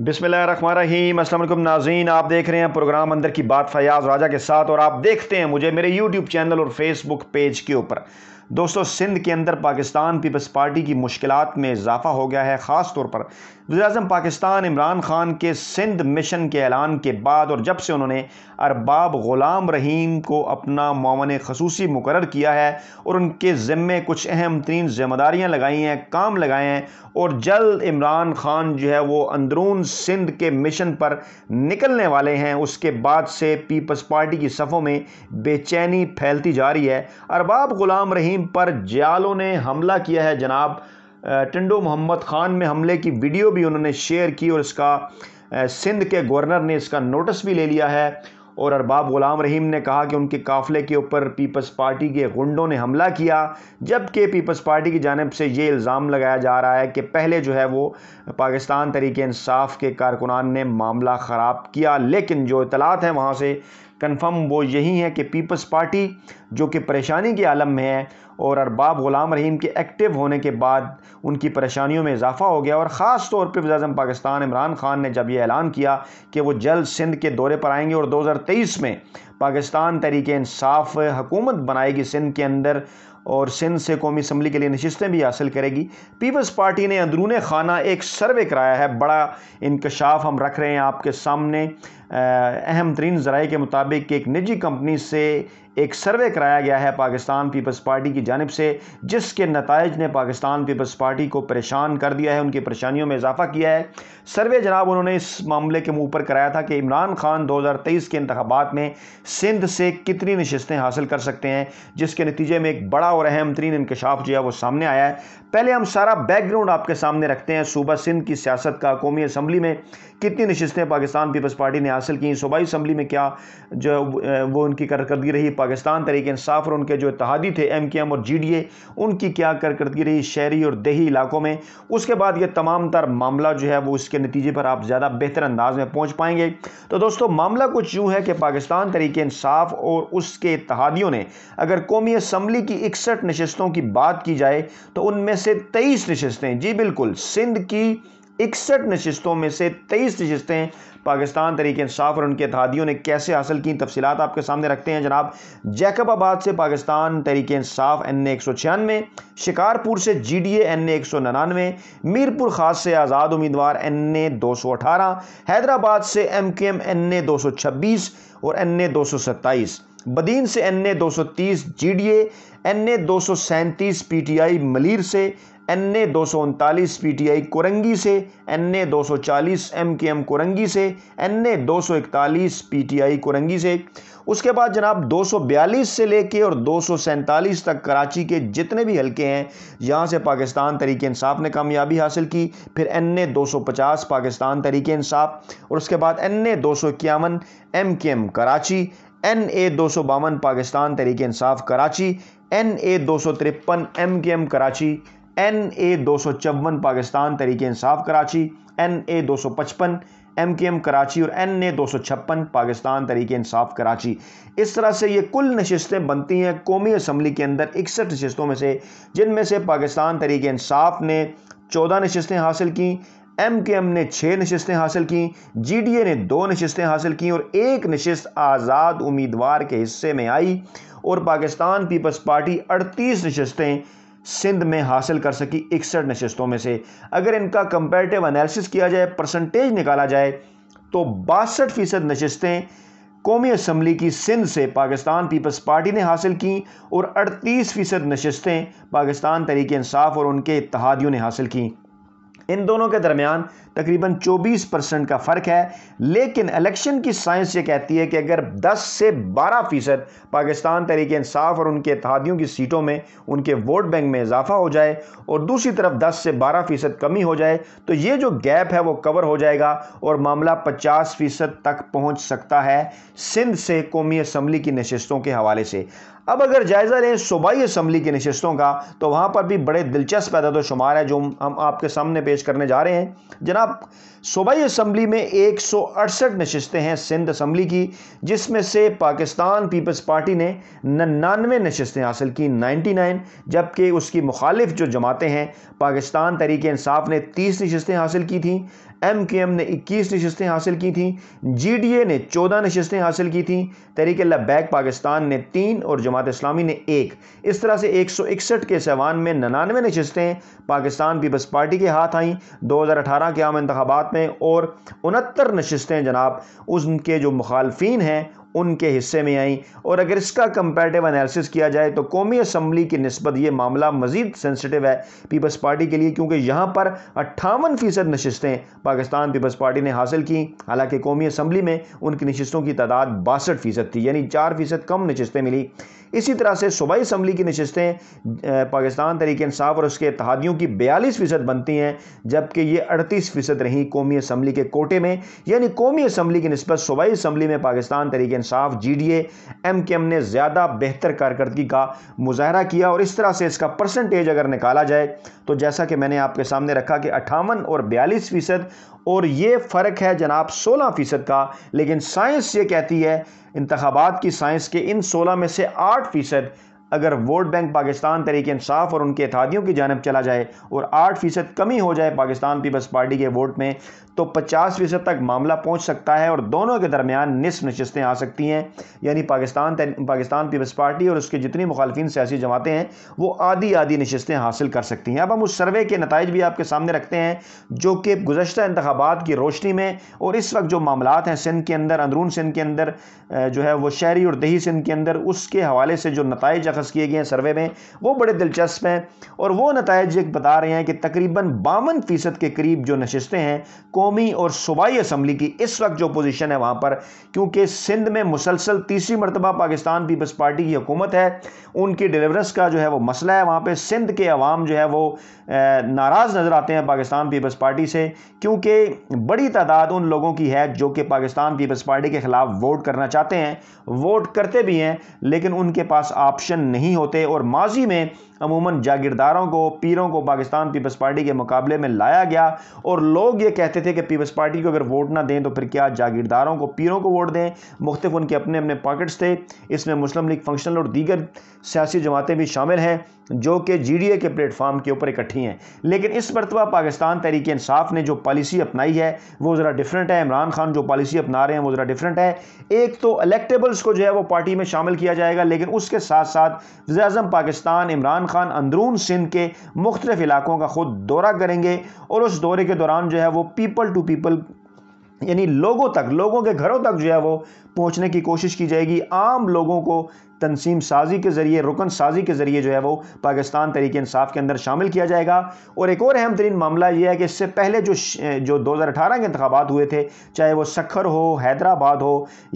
बिसमिल असलम नाजीन आप देख रहे हैं प्रोग्राम अंदर की बात फयाज राजा के साथ और आप देखते हैं मुझे मेरे यूट्यूब चैनल और फेसबुक पेज के ऊपर दोस्तों सिंध के अंदर पाकिस्तान पीपल्स पार्टी की मुश्किल में इजाफा हो गया है ख़ास तौर पर वज़ी पाकिस्तान इमरान खान के सिंध मिशन के ऐलान के बाद और जब से उन्होंने अरबाब ग़ुलाम रहीम को अपना मामन खसूसी मुकर किया है और उनके ज़िम्मे कुछ अहम तरीन जिम्मेदारियाँ लगाई हैं काम लगाए हैं और जल्द इमरान खान जो है वो अंदरून सिंध के मिशन पर निकलने वाले हैं उसके बाद से पीपल्स पार्टी की सफ़ों में बेचैनी फैलती जा रही है अरबाब ग़ुलाम रहीम इब्राहिम पर जयालों ने हमला किया है जनाब टंडो मोहम्मद ख़ान में हमले की वीडियो भी उन्होंने शेयर की और इसका सिंध के गवर्नर ने इसका नोटिस भी ले लिया है और अरबाब ग़ुलाम रहीम ने कहा कि उनके काफ़िले के ऊपर पीपल्स पार्टी के गुंडों ने हमला किया जबकि पीपल्स पार्टी की जानब से ये इल्ज़ाम लगाया जा रहा है कि पहले जो है वो पाकिस्तान तरीके इंसाफ के कारकुनान ने मामला ख़राब किया लेकिन जो इतलात हैं वहाँ से कन्फर्म वो यही है कि पीपल्स पार्टी जो कि परेशानी के आलम में है और अरबाब ग़ुलाम रहीम के एक्टिव होने के बाद उनकी परेशानियों में इजाफा हो गया और ख़ास तौर पर वज़म पाकिस्तान इमरान ख़ान ने जब यह ऐलान किया कि वो जल्द सिंध के दौरे पर आएंगे और दो हज़ार तेईस में पाकिस्तान तरीके इंसाफ बनाएगी सिंध के अंदर और सिंध से कौमी असम्बली के लिए नशस्तें भी हासिल करेगी पीपल्स पार्टी ने अंदरून खाना एक सर्वे कराया है बड़ा इंकशाफ हम रख रहे हैं आपके सामने अहम तरीन ज़राए के मुताबिक एक निजी कंपनी से एक सर्वे कराया गया है पाकिस्तान पीपल्स पार्टी की जानब से जिसके नतज ने पाकिस्तान पीपल्स पार्टी को परेशान कर दिया है उनकी परेशानियों में इजाफा किया है सर्वे जनाब उन्होंने इस मामले के मुँह पर कराया था कि इमरान खान 2023 के इंतबात में सिंध से कितनी नशस्तें हासिल कर सकते हैं जिसके नतीजे में एक बड़ा बड़ा और अहम तरीन इंकशाफ जो है वो सामने आया है पहले हम सारा बैकग्राउंड आपके सामने रखते हैं सूबा सिंध की सियासत का कौमी असम्बली में कितनी नशस्तें पाकिस्तान पीपल्स पार्टी ने हासिल की सूबाई असम्बली में क्या जो वो उनकी कारकर्दगी रही पाकिस्तान तरीके इंसाफ और उनके जो इतिहादी थे एम के एम और जी डी ए उनकी क्या कारकर्दगी रही शहरी और दही इलाकों में उसके बाद ये तमाम तर मामला जो है वो इसके नतीजे पर आप ज़्यादा बेहतर अंदाज में पहुँच पाएंगे तो दोस्तों मामला कुछ यूँ है कि पाकिस्तान तरीके इंसाफ और उसके इतिहादियों ने अगर कौमी असम्बली की एक इकसठ नशस्तों की बात की जाए तो उनमें से तेईस नशस्तें जी बिल्कुल सिंध की इकसठ नशस्तों में से तेईस नशस्तें पाकिस्तान तरीके इंसाफ और उनके अतहादियों ने कैसे हासिल की तफसीत आपके सामने रखते हैं जनाब जैकबाबाद से पाकिस्तान तरीके इंसाफ एन ए एक सौ छियानवे शिकारपुर से जी डी एन ए एक सौ नन्यानवे मीरपुर खास से आज़ाद उम्मीदवार एन ए दो सौ अठारह हैदराबाद से एम के एम एन ए दो सौ छब्बीस और एन ए दो सौ सत्ताईस बदीन से एन ए दो सौ तीस जी डी एन ए दो सौ सैंतीस पी टी आई मलिर से एन ए दो सौ उनतालीस पी टी आई कोरंगी से एन ए दो सौ चालीस एम के एम कोरंगी से एन ए दो सौ इकतालीस पी टी आई कोरंगी से उसके बाद जनाब दो सौ बयालीस से लेके और दो सौ सैंतालीस तक कराची के जितने भी हल्के हैं यहाँ से पाकिस्तान तरीके इंसाफ ने कामयाबी हासिल की फिर एन ए दो सौ पचास पाकिस्तान तरीके इंसाफ और उसके बाद एन ए दो सौ इक्यावन एम के एम कराची एन ए दो सौ बावन पाकिस्तान तहरीक इंसाफ कराची एन ए दो सौ तिरपन एम के एम कराची एन ए दो सौ चौवन पाकिस्तान तहरीक इंसाफ कराची एन ए दो सौ पचपन एम के एम कराची और एन ए दो सौ छप्पन पाकिस्तान तहरीक इंसाफ कराची इस तरह से ये कुल नशस्तें बनती हैं कौमी असम्बली के अंदर इकसठ नशस्तों में से जिनमें से पाकिस्तान तहरीक इंसाफ ने चौदह नशस्तें हासिल कं एम के एम ने छः नशस्तें हासिल की जी डी ए ने दो नशस्तें हासिल कं और एक नशस्त आज़ाद उम्मीदवार के हिस्से में आई और पाकिस्तान पीपल्स पार्टी अड़तीस नशस्तें सिंध में हासिल कर सकी इकसठ नशस्तों में से अगर इनका कंपेरेटिव अनालिस किया जाए परसेंटेज निकाला जाए तो बासठ फीसद नशस्तें कौमी असम्बली की सिंध से पाकिस्तान पीपल्स पार्टी ने हासिल कं और अड़तीस फीसद नशस्तें पाकिस्तान तरीके इंसाफ और उनके इतिहादियों ने हासिल कं इन दोनों के दरमियान तकरीबन 24 परसेंट का फ़र्क है लेकिन इलेक्शन की साइंस ये कहती है कि अगर 10 से 12 फ़ीसद पाकिस्तान तहरीक इंसाफ और उनके इतिहादियों की सीटों में उनके वोट बैंक में इजाफा हो जाए और दूसरी तरफ 10 से 12 फ़ीसद कमी हो जाए तो ये जो गैप है वो कवर हो जाएगा और मामला पचास फ़ीसद तक पहुँच सकता है सिंध से कौमी असम्बली की नशस्तों के हवाले से अब अगर जायज़ा लें सूबाई असम्बली की नशस्तों का तो वहाँ पर भी बड़े दिलचस्प अदाद शुमार है जो हम आपके सामने पेश करने जा रहे हैं जनाब सूबाई असम्बली में एक सौ अड़सठ नशस्तें हैं सिंध असम्बली की जिसमें से पाकिस्तान पीपल्स पार्टी ने नन्नानवे नशस्तें हासिल की नाइन्टी नाइन जबकि उसकी मुखालिफ जो जमातें हैं पाकिस्तान तरीक इंसाफ ने तीस नशस्तें हासिल की थी एम के एम ने इक्कीस नशस्तें हासिल की थी जी डी ए ने चौदह नशस्तें हासिल की थी तरीके लबैक पाकिस्तान ने तीन और जमात जमात इस्लामी ने एक इस तरह से एक सौ इकसठ के सैवान में ननानवे नशस्तें पाकिस्तान पीपल्स पार्टी के हाथ आईं दो हज़ार अठारह के आम इंतबात में और उनहत्तर नशस्तें जनाब उनके जो मुखालफी हैं उनके हिस्से में आई और अगर इसका कंपेरेटिव एनालिसिस किया जाए तो कौमी असम्बली की नस्बत ये मामला मजीद सेंसिटिव है पीपल्स पार्टी के लिए क्योंकि यहाँ पर अट्ठावन फ़ीसद नशस्तें पाकिस्तान पीपल्स पार्टी ने हासिल की हालांकि कौमी असम्बली में उनकी नशस्तों की तादाद बासठ फ़ीसद थी यानी चार फ़ीसद कम नशस्तें मिली इसी तरह से सूबाई इसम्बली की नशस्तें पाकिस्तान तरीके इंसाफ और उसके इतिहादियों की बयालीस फ़ीसद बनती हैं जबकि ये अड़तीस फ़ीसद रहीं कौमी इसम्बली के कोटे में यानी कौमी इसम्बली की नस्बत सूबाई इसम्बली में Pakistan Tehreek Insaf G D M के एम ने ज़्यादा बेहतर कारकर्दगी का मुजाहरा किया और इस तरह से इसका परसेंटेज अगर निकाला जाए तो जैसा कि मैंने आपके सामने रखा कि अट्ठावन और बयालीस फ़ीसद और ये फ़र्क है जनाब सोलह फ़ीसद का लेकिन साइंस ये कहती है इंतबात की साइंस के इन सोलह में से आठ फ़ीसद अगर वोट बैंक पाकिस्तान तरीके इंसाफ और उनके इतिहादियों की जानब चला जाए और आठ फ़ीसद कमी हो जाए पाकिस्तान पीपल्स पार्टी के वोट में तो पचास फ़ीसद तक मामला पहुँच सकता है और दोनों के दरमियान निसफ नशस्तें आ सकती हैं यानी पाकिस्तान पाकिस्तान पीपल्स पार्टी और उसके जितनी मुखालफी सियासी जमातें हैं वो आधी आधी नशस्तें हासिल कर सकती हैं अब हम उस सर्वे के नतज भी आपके सामने रखते हैं जो कि गुजशत इंतबात की रोशनी में और इस वक्त जो मामला हैं सिंध के अंदर अंदरून सिंध के अंदर जो है वो शहरी और दही सिंध के अंदर उसके हवाले से जो नतज अखज़ किए गए हैं सर्वे में वो बड़े दिलचस्प हैं और वो नतज एक बता रहे हैं कि तकरीबन बावन फ़ीसद के करीब जो नशस्तें हैं कौमी और सूबाई असम्बली की इस वक्त जो पोजीशन है वहाँ पर क्योंकि सिंध में मुसलसल तीसरी मरतबा पाकिस्तान पीपल्स पार्टी की हुकूमत है उनकी डिलीवरेंस का जो है वो मसला है वहाँ पर सिंध के अवाम जो है वो नाराज़ नज़र आते हैं पाकिस्तान पीपल्स पार्टी से क्योंकि बड़ी तादाद उन लोगों की है जो कि पाकिस्तान पीपल्स पार्टी के ख़िलाफ़ वोट करना चाहते हैं वोट करते भी हैं लेकिन उनके पास ऑप्शन नहीं होते और माजी में अमूमन जागीरदारों को पीरों को पाकिस्तान पीपल्स पार्टी के मुकाबले में लाया गया और लोग ये कहते थे कि पीपल्स पार्टी को अगर वोट ना दें तो फिर क्या जागीरदारों को पीरों को वोट दें मुख्तफ उनके अपने अपने पॉकेट्स थे इसमें मुस्लिम लीग फंक्शनल और दीगर सियासी जमातें भी शामिल हैं जो कि जी डी ए के प्लेटफॉर्म के ऊपर इकट्ठी हैं लेकिन इस मरतबा पाकिस्तान तहरीक इंसाफ ने जो पॉलिसी अपनाई है वो ज़रा डिफरेंट है इमरान खान जो पॉलिसी अपना रहे हैं वो ज़रा डिफरेंट है एक तो अलेक्टेबल्स को जो है वो पार्टी में शामिल किया जाएगा लेकिन उसके साथ साथ वजम पाकिस्तान इमरान खान अंदरून सिंध के मुख्तलिफ इलाकों का ख़ुद दौरा करेंगे और उस दौरे के दौरान जो है वो पीपल टू पीपल यानी लोगों तक लोगों के घरों तक जो है वो पहुंचने की कोशिश की जाएगी आम लोगों को तनसीम साजी के ज़रिए रुकन साजी के ज़रिए जो है वो पाकिस्तान तरीके इंसाफ के अंदर शामिल किया जाएगा और एक और अहम तरीन मामला यह है कि इससे पहले जो जो दो हज़ार अठारह के इंतबात हुए थे चाहे वो सखर हो हैदराबाद हो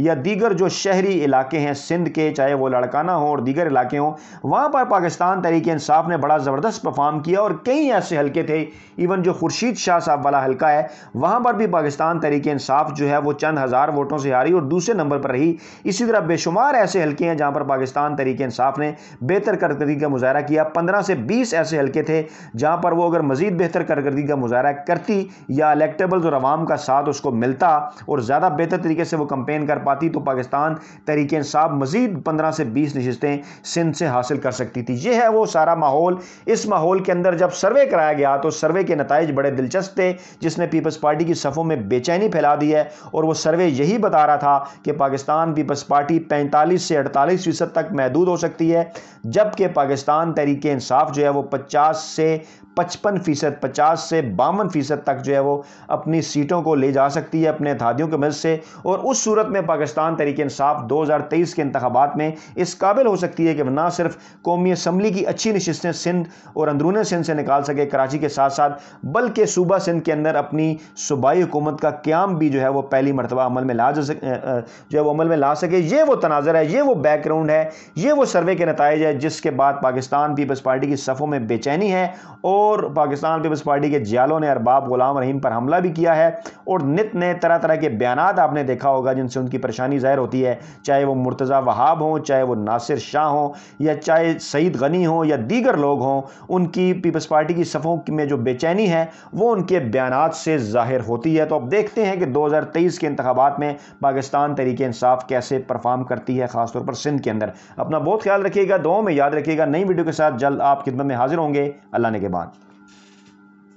या दीगर जो शहरी इलाके हैं सिंध के चाहे वो लड़काना हो और दीगर इलाके हों वहाँ पर पाकिस्तान तरीके इंसाफ ने बड़ा ज़बरदस्त परफॉर्म किया और कई ऐसे हल्के थे इवन जो खुर्शीद शाह साहब वाला हल्का है वहाँ पर भी पाकिस्तान तरीके इंसाफ जो है वो चंद हज़ार वोटों से हारी और दूसरे नंबर पर रही इसी तरह बेशुमार ऐसे हल्के हैं जहाँ पर पाकिस्तान तरीके इंसाफ ने बेहतर कारकर्दगी का मुजाहरा किया पंद्रह से बीस ऐसे हल्के थे जहाँ पर वो अगर मजीद बेहतर कारकर्दगी का मुजाहरा करती या इलेक्टेबल और आवाम का साथ उसको मिलता और ज़्यादा बेहतर तरीके से वो कंपेन कर पाती तो पाकिस्तान तरीके इंसाफ मजीद पंद्रह से बीस नशस्तें सिंध से हासिल कर सकती थी ये है वो सारा माहौल इस माहौल के अंदर जब सर्वे कराया गया तो सर्वे के नतज बड़े दिलचस्प थे जिसने पीपल्स पार्टी की सफ़ों में बेचैनी फैला दी है और वह सर्वे यही बता रहा था कि पाकिस्तान पीपल्स पार्टी पैंतालीस से अड़तालीस फीसद तक महदूद हो सकती है जबकि पाकिस्तान तहरीक इंसाफ जो है वो पचास से पचपन फ़ीसद पचास से बावन फ़ीसद तक जो है वो अपनी सीटों को ले जा सकती है अपने अथादियों की मदद से और उस सूरत में पाकिस्तान तरीके इंसाफ दो हज़ार तेईस के इंतबात में इस काबिल हो सकती है कि ना सिर्फ कौमी असम्बली की अच्छी नशस्तें सिंध और अंदरून सिंध से निकाल सके कराची के साथ साथ बल्कि सूबा सिंध के अंदर अपनी सूबाई हुकूमत का क्याम भी जो है वो पहली मरतबा अमल में ला जा सके जो है वो अमल में ला सके ये वो तनाजर है ये वो बैकग्राउंड है ये वो सर्वे के नतज है जिसके बाद पाकिस्तान पीपल्स पार्टी की सफ़ों में बेचैनी है और और पाकिस्तान पीपल्स पार्टी के जियालों ने अरबाब गुलाम रहीम पर हमला भी किया है और नित ने तरह तरह के बयान आपने देखा होगा जिनसे उनकी परेशानी जाहिर होती है चाहे वो मुर्तज़ा वहाब हों चाहे वो नासिर शाह हों या चाहे सईद गनी हों या दीगर लोग हों उनकी पीपल्स पार्टी की सफ़ों में जो बेचैनी है वो उनके बयान से जाहिर होती है तो अब देखते हैं कि दो हज़ार तेईस के इंतबात में पाकिस्तान तरीके इंसाफ कैसे परफॉर्म करती है ख़ासतौर पर सिंध के अंदर अपना बहुत ख्याल रखिएगा दो में याद रखिएगा नई वीडियो के साथ जल्द आप खिदमत में हाजिर होंगे अल्लाह ने के बाद